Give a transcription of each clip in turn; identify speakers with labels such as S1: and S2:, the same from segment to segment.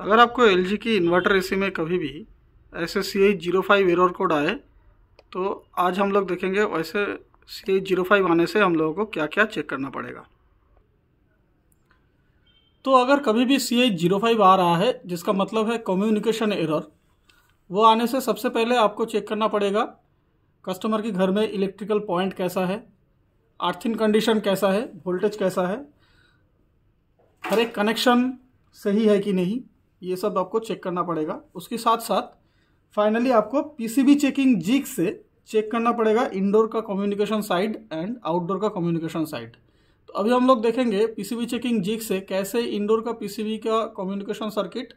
S1: अगर आपको एल की इन्वर्टर इसी में कभी भी ऐसे C H zero five error code आए तो आज हम लोग देखेंगे वैसे सी एच जीरो फाइव आने से हम लोगों को क्या क्या चेक करना पड़ेगा तो अगर कभी भी सी एच जीरो फाइव आ रहा है जिसका मतलब है कम्युनिकेशन एरर वो आने से सबसे पहले आपको चेक करना पड़ेगा कस्टमर के घर में इलेक्ट्रिकल पॉइंट कैसा है अर्थिंग कंडीशन कैसा है वोल्टेज कैसा है हर एक कनेक्शन सही है कि नहीं ये सब आपको चेक करना पड़ेगा उसके साथ साथ फाइनली आपको पीसीबी चेकिंग जीक से चेक करना पड़ेगा इंडोर का कम्युनिकेशन साइड एंड आउटडोर का कम्युनिकेशन साइड तो अभी हम लोग देखेंगे पीसीबी चेकिंग जिक से कैसे इंडोर का पीसीबी का कम्युनिकेशन सर्किट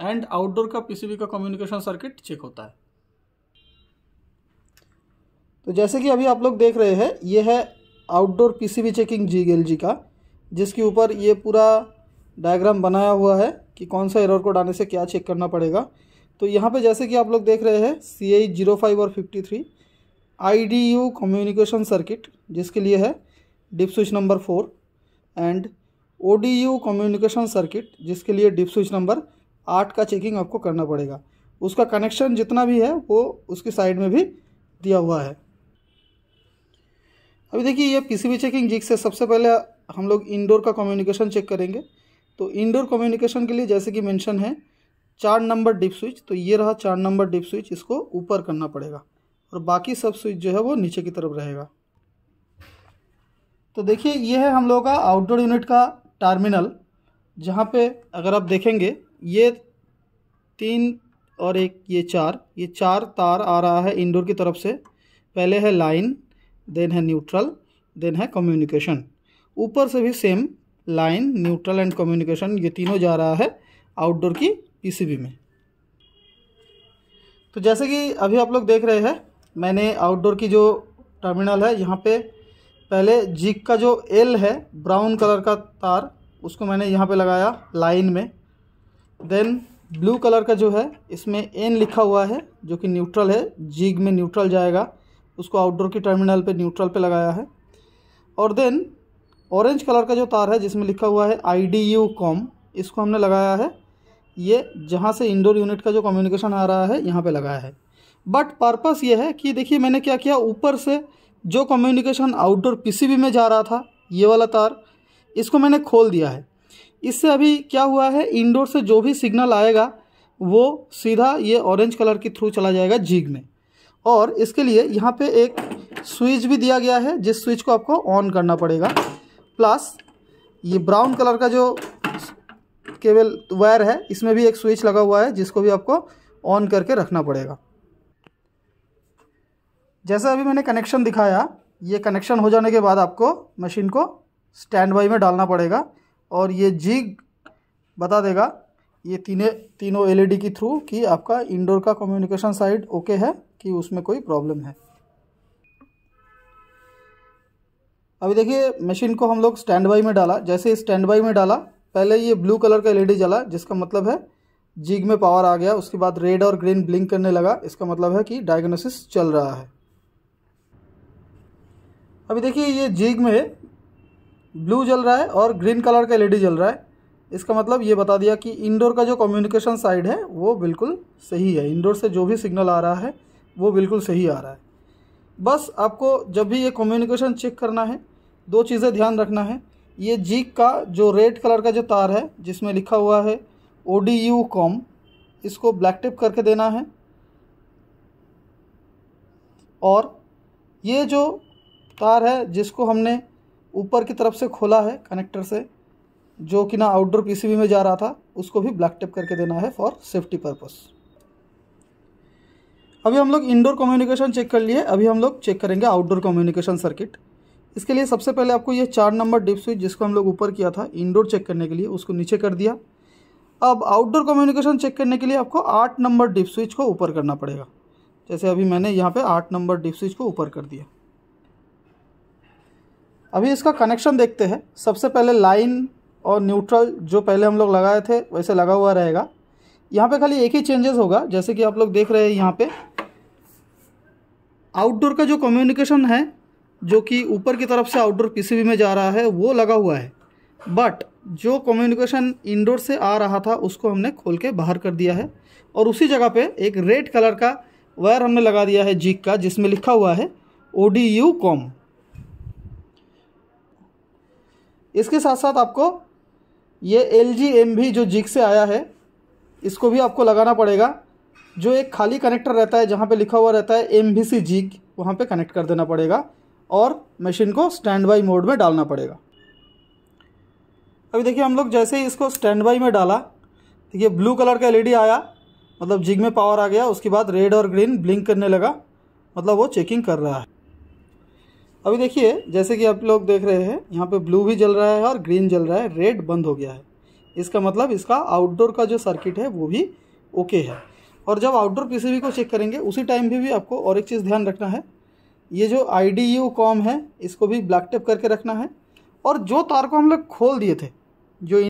S1: एंड आउटडोर का पीसीबी का कम्युनिकेशन सर्किट चेक होता है तो जैसे कि अभी आप लोग देख रहे हैं ये है outdoor PCB checking G L G का जिसके ऊपर ये पूरा डायग्राम बनाया हुआ है कि कौन सा एरर कोड आने से क्या चेक करना पड़ेगा तो यहाँ पे जैसे कि आप लोग देख रहे हैं सी आई जीरो फाइव और fifty three I D U communication circuit जिसके लिए है DIP switch number four and O D U communication circuit जिसके लिए डिप स्विच नंबर आठ का चेकिंग आपको करना पड़ेगा उसका कनेक्शन जितना भी है वो उसकी साइड में भी दिया हुआ है अभी देखिए ये पीसीबी चेकिंग जिक से सबसे पहले हम लोग इंडोर का कम्युनिकेशन चेक करेंगे तो इनडोर कम्युनिकेशन के लिए जैसे कि मेंशन है चार नंबर डिप स्विच तो ये रहा चार नंबर डिप स्विच इसको ऊपर करना पड़ेगा और बाकी सब स्विच जो है वो नीचे की तरफ रहेगा तो देखिए ये है हम लोगों का आउटडोर यूनिट का टर्मिनल जहाँ पे अगर आप देखेंगे ये तीन और एक ये चार ये चार तार आ रहा है इंडोर की तरफ से पहले है लाइन देन है न्यूट्रल देन है कम्युनिकेशन ऊपर से भी same line neutral and communication ये तीनों जा रहा है आउटडोर की पीसीबी में तो जैसे कि अभी आप लोग देख रहे हैं मैंने आउटडोर की जो टर्मिनल है यहाँ पे पहले जीक का जो एल है ब्राउन कलर का तार उसको मैंने यहाँ पे लगाया लाइन में देन ब्लू कलर का जो है इसमें एन लिखा हुआ है जो कि न्यूट्रल है जीग में न्यूट्रल जाएगा उसको आउटडोर की टर्मिनल पे न्यूट्रल पे लगाया है और देन ऑरेंज कलर का जो तार है जिसमें लिखा हुआ है आई डी यू कॉम इसको हमने लगाया है ये जहाँ से इंडोर यूनिट का जो कम्युनिकेशन आ रहा है यहाँ पे लगाया है बट पर्पस ये है कि देखिए मैंने क्या किया ऊपर से जो कम्युनिकेशन आउटडोर पीसीबी में जा रहा था ये वाला तार इसको मैंने खोल दिया है इससे अभी क्या हुआ है इंडोर से जो भी सिग्नल आएगा वो सीधा ये ऑरेंज कलर के थ्रू चला जाएगा जीग में और इसके लिए यहाँ पर एक स्विच भी दिया गया है जिस स्विच को आपको ऑन करना पड़ेगा प्लस ये ब्राउन कलर का जो केबल वायर है इसमें भी एक स्विच लगा हुआ है जिसको भी आपको ऑन करके रखना पड़ेगा जैसा अभी मैंने कनेक्शन दिखाया ये कनेक्शन हो जाने के बाद आपको मशीन को स्टैंड बाई में डालना पड़ेगा और ये जीग बता देगा ये तीने तीनों एलईडी के थ्रू कि आपका इंडोर का कम्युनिकेशन साइड ओके है कि उसमें कोई प्रॉब्लम है अभी देखिए मशीन को हम लोग स्टैंड बाई में डाला जैसे स्टैंड बाई में डाला पहले ये ब्लू कलर का एलईडी जला जिसका मतलब है जीग में पावर आ गया उसके बाद रेड और ग्रीन ब्लिंक करने लगा इसका मतलब है कि डायग्नोसिस चल रहा है अभी देखिए ये जीग में ब्लू जल रहा है और ग्रीन कलर का एलईडी जल रहा है इसका मतलब ये बता दिया कि इंडोर का जो कम्युनिकेशन साइड है वो बिल्कुल सही है इंडोर से जो भी सिग्नल आ रहा है वो बिल्कुल सही आ रहा है बस आपको जब भी ये कम्युनिकेशन चेक करना है दो चीज़ें ध्यान रखना है ये जीक का जो रेड कलर का जो तार है जिसमें लिखा हुआ है ओ डी यू कॉम इसको ब्लैक टिप करके देना है और ये जो तार है जिसको हमने ऊपर की तरफ से खोला है कनेक्टर से जो कि ना आउटडोर पीसीबी में जा रहा था उसको भी ब्लैक टिप करके देना है फॉर सेफ्टी पर्पस अभी हम लोग इंडोर कम्युनिकेशन चेक कर लिए अभी हम लोग चेक करेंगे आउटडोर कम्युनिकेशन सर्किट इसके लिए सबसे पहले आपको ये चार नंबर डिप स्विच जिसको हम लोग ऊपर किया था इंडोर चेक करने के लिए उसको नीचे कर दिया अब आउटडोर कम्युनिकेशन चेक करने के लिए आपको आठ नंबर डिप स्विच को ऊपर करना पड़ेगा जैसे अभी मैंने यहाँ पे आठ नंबर डिप स्विच को ऊपर कर दिया अभी इसका कनेक्शन देखते हैं सबसे पहले लाइन और न्यूट्रल जो पहले हम लोग लगाए थे वैसे लगा हुआ रहेगा यहाँ पर खाली एक ही चेंजेस होगा जैसे कि आप लोग देख रहे हैं यहाँ पे आउटडोर का जो कम्युनिकेशन है जो कि ऊपर की तरफ से आउटडोर पीसीबी में जा रहा है वो लगा हुआ है बट जो कम्युनिकेशन इंडोर से आ रहा था उसको हमने खोल के बाहर कर दिया है और उसी जगह पे एक रेड कलर का वायर हमने लगा दिया है जीक का जिसमें लिखा हुआ है ओ डी यू कॉम इसके साथ साथ आपको ये एल जी एम भी जो जीक से आया है इसको भी आपको लगाना पड़ेगा जो एक खाली कनेक्टर रहता है जहाँ पे लिखा हुआ रहता है एम बी सी जीक वहाँ पर कनेक्ट कर देना पड़ेगा और मशीन को स्टैंड बाई मोड में डालना पड़ेगा अभी देखिए हम लोग जैसे ही इसको स्टैंड बाई में डाला देखिए ब्लू कलर का एलईडी आया मतलब जिग में पावर आ गया उसके बाद रेड और ग्रीन ब्लिंक करने लगा मतलब वो चेकिंग कर रहा है अभी देखिए जैसे कि आप लोग देख रहे हैं यहाँ पे ब्लू भी जल रहा है और ग्रीन जल रहा है रेड बंद हो गया है इसका मतलब इसका आउटडोर का जो सर्किट है वो भी ओके है और जब आउटडोर पीसीबी को चेक करेंगे उसी टाइम भी, भी आपको और एक चीज़ ध्यान रखना है ये जो आई डी यू कॉम है इसको भी ब्लैक टेप करके रखना है और जो तार को हम लोग खोल दिए थे जो